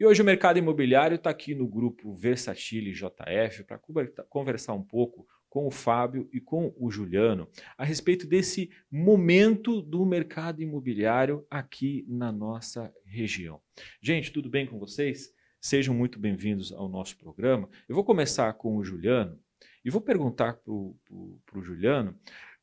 E hoje o mercado imobiliário está aqui no grupo Versatile JF para conversar um pouco com o Fábio e com o Juliano a respeito desse momento do mercado imobiliário aqui na nossa região. Gente, tudo bem com vocês? Sejam muito bem-vindos ao nosso programa. Eu vou começar com o Juliano e vou perguntar para o Juliano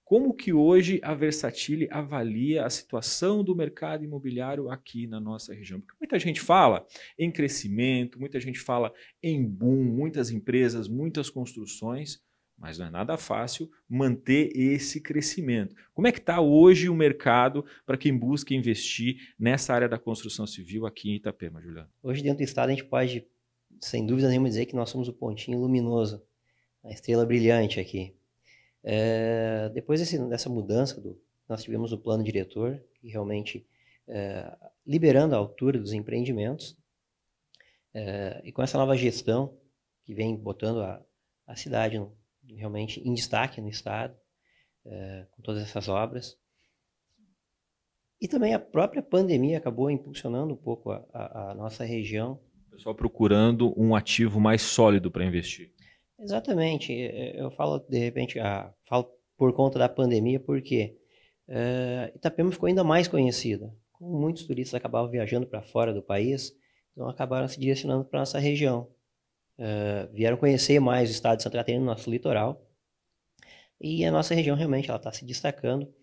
como que hoje a Versatile avalia a situação do mercado imobiliário aqui na nossa região? Porque muita gente fala em crescimento, muita gente fala em boom, muitas empresas, muitas construções, mas não é nada fácil manter esse crescimento. Como é que está hoje o mercado para quem busca investir nessa área da construção civil aqui em Itapema, Juliano? Hoje dentro do estado a gente pode, sem dúvida nenhuma, dizer que nós somos o pontinho luminoso, a estrela brilhante aqui. É, depois desse, dessa mudança, do, nós tivemos o plano diretor, que realmente é, liberando a altura dos empreendimentos, é, e com essa nova gestão, que vem botando a, a cidade no, realmente em destaque no Estado, com todas essas obras. E também a própria pandemia acabou impulsionando um pouco a, a, a nossa região. O pessoal procurando um ativo mais sólido para investir. Exatamente. Eh, eu falo, de repente, ah, falo por conta da pandemia, porque uh, Itapema ficou ainda mais conhecida. Como muitos turistas acabavam viajando para fora do país, então acabaram se direcionando para nossa região. Uh, vieram conhecer mais o estado de Santa Catarina, nosso litoral. E a nossa região realmente está se destacando.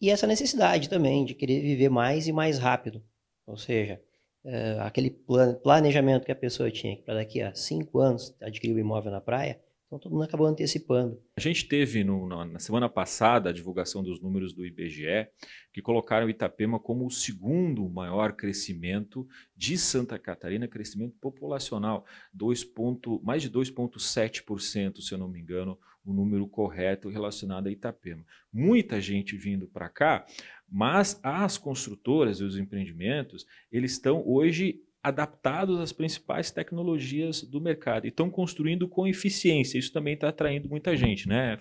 E essa necessidade também de querer viver mais e mais rápido. Ou seja, ah, aquele plan planejamento que a pessoa tinha para daqui a cinco anos adquirir o um imóvel na praia, então todo mundo acabou antecipando. A gente teve no, na, na semana passada a divulgação dos números do IBGE, que colocaram Itapema como o segundo maior crescimento de Santa Catarina, crescimento populacional, dois ponto, mais de 2,7%, se eu não me engano, o número correto relacionado a Itapema. Muita gente vindo para cá, mas as construtoras e os empreendimentos, eles estão hoje adaptados às principais tecnologias do mercado e estão construindo com eficiência. Isso também está atraindo muita gente, né,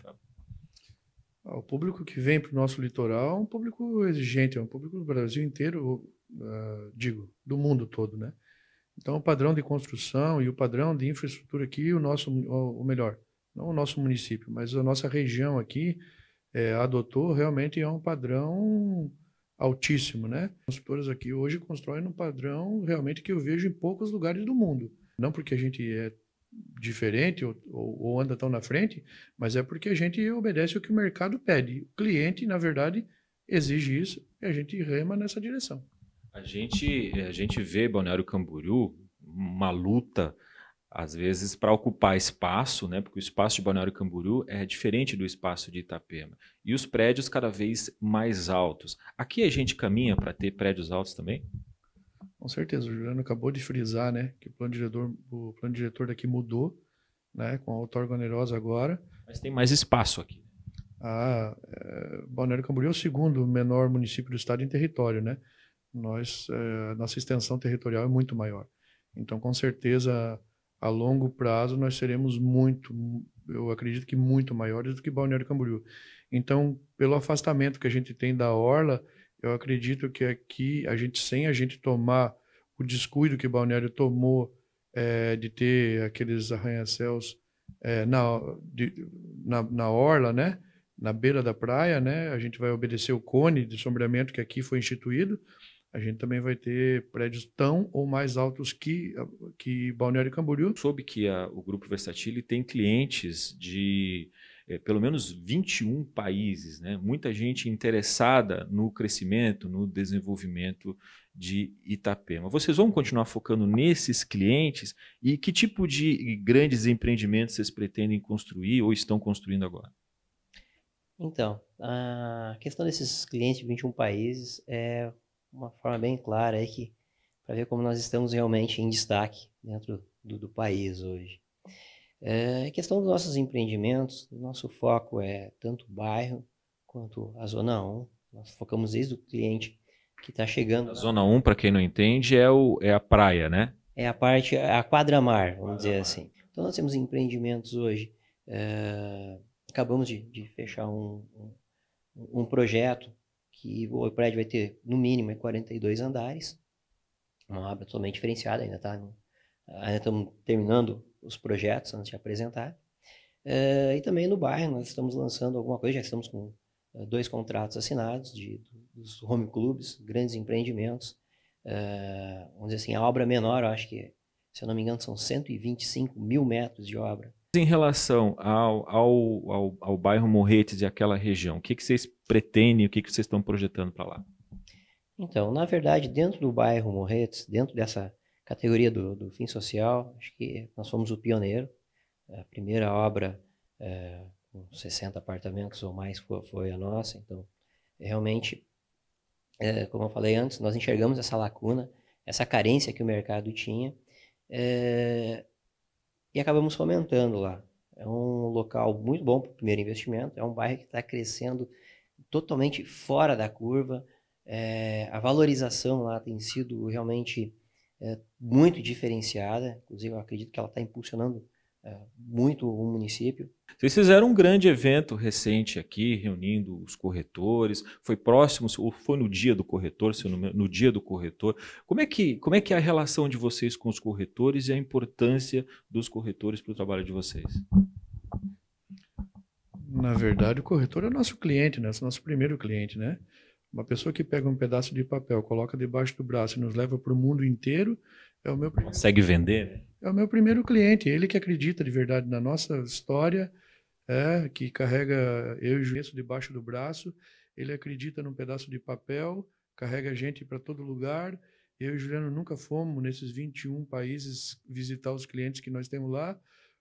ah, O público que vem para o nosso litoral é um público exigente, é um público do Brasil inteiro, uh, digo, do mundo todo, né? Então, o padrão de construção e o padrão de infraestrutura aqui, o nosso, ou melhor, não o nosso município, mas a nossa região aqui, é, adotou realmente é um padrão altíssimo, né? Os aqui hoje constroem um padrão realmente que eu vejo em poucos lugares do mundo. Não porque a gente é diferente ou, ou, anda tão na frente, mas é porque a gente obedece o que o mercado pede. O cliente, na verdade, exige isso e a gente rema nessa direção. A gente, a gente vê, Balneário Camboriú, uma luta às vezes para ocupar espaço, né? Porque o espaço de Balneário Camburu é diferente do espaço de Itapema. E os prédios cada vez mais altos. Aqui a gente caminha para ter prédios altos também? Com certeza, o Juliano acabou de frisar, né, que o plano diretor, o plano diretor daqui mudou, né, com a outorga onerosa agora. Mas tem mais espaço aqui. Ah, é, Balneário Camboriú é o segundo menor município do estado em território, né? Nós, é, nossa extensão territorial é muito maior. Então, com certeza, a longo prazo nós seremos muito, eu acredito que muito maiores do que Balneário Camboriú. Então, pelo afastamento que a gente tem da orla, eu acredito que aqui a gente sem a gente tomar o descuido que Balneário tomou é, de ter aqueles arranha-céus é, na, na, na orla, né? Na beira da praia, né? A gente vai obedecer o cone de sombreamento que aqui foi instituído a gente também vai ter prédios tão ou mais altos que, que Balneário Camboriú. Soube que a, o Grupo Versatile tem clientes de é, pelo menos 21 países, né? muita gente interessada no crescimento, no desenvolvimento de Itapema. Vocês vão continuar focando nesses clientes e que tipo de grandes empreendimentos vocês pretendem construir ou estão construindo agora? Então, a questão desses clientes de 21 países é uma forma bem clara aí que para ver como nós estamos realmente em destaque dentro do, do país hoje. É, a questão dos nossos empreendimentos, nosso foco é tanto o bairro quanto a Zona 1. Nós focamos desde o cliente que está chegando. A Zona 1, para quem não entende, é, o, é a praia, né? É a parte, é a quadra-mar, vamos quadra dizer assim. Então nós temos empreendimentos hoje. É, acabamos de, de fechar um, um, um projeto que o prédio vai ter no mínimo 42 andares, uma obra totalmente diferenciada, ainda tá, ainda estamos terminando os projetos antes de apresentar. Uh, e também no bairro nós estamos lançando alguma coisa, já estamos com eh, dois contratos assinados de, dos home clubs, grandes empreendimentos. Uh, vamos dizer assim, a obra menor, eu acho que, se eu não me engano, são 125 mil metros de obra em relação ao, ao, ao, ao bairro Morretes e aquela região? O que, que vocês pretendem, o que, que vocês estão projetando para lá? Então, na verdade, dentro do bairro Morretes, dentro dessa categoria do, do fim social, acho que nós fomos o pioneiro. A primeira obra é, com 60 apartamentos ou mais foi, foi a nossa. Então, realmente, é, como eu falei antes, nós enxergamos essa lacuna, essa carência que o mercado tinha. É, e acabamos fomentando lá. É um local muito bom para o primeiro investimento, é um bairro que está crescendo totalmente fora da curva. É, a valorização lá tem sido realmente é, muito diferenciada, inclusive eu acredito que ela está impulsionando é, muito o município. Vocês fizeram um grande evento recente aqui, reunindo os corretores. Foi próximo, ou foi no dia do corretor, se no, no dia do corretor. Como é, que, como é que é a relação de vocês com os corretores e a importância dos corretores para o trabalho de vocês? Na verdade, o corretor é nosso cliente, né? É nosso primeiro cliente, né? Uma pessoa que pega um pedaço de papel, coloca debaixo do braço e nos leva para o mundo inteiro, é o meu primeiro... consegue vender. É o meu primeiro cliente, ele que acredita de verdade na nossa história, é, que carrega eu e o Juízo debaixo do braço, ele acredita num pedaço de papel, carrega a gente para todo lugar. Eu e o Juliano nunca fomos nesses 21 países visitar os clientes que nós temos lá.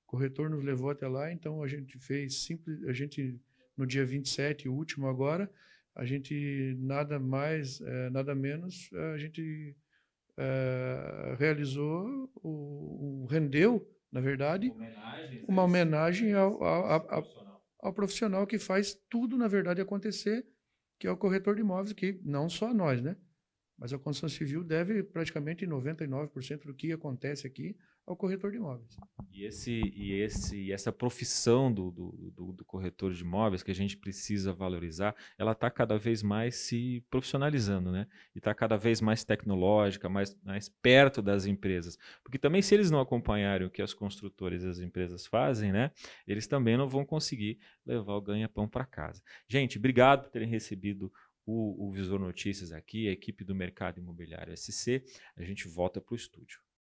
O corretor nos levou até lá, então a gente fez simples, a gente no dia 27, o último agora, a gente nada mais, é, nada menos, eh, a gente é, realizou, o, o, rendeu, na verdade, uma né, homenagem ao, ao, ao, ao, profissional que faz tudo, na verdade, acontecer, que é o corretor de imóveis, que não só nós, né? Mas a construção civil deve praticamente 99% do que acontece aqui ao corretor de imóveis. E, esse, e esse, essa profissão do, do, do, do corretor de imóveis que a gente precisa valorizar, ela está cada vez mais se profissionalizando, né? E está cada vez mais tecnológica, mais, mais perto das empresas. Porque também se eles não acompanharem o que as construtoras e as empresas fazem, né? Eles também não vão conseguir levar o ganha-pão para casa. Gente, obrigado por terem recebido o, o Visor Notícias aqui, a equipe do Mercado Imobiliário SC. A gente volta para o estúdio.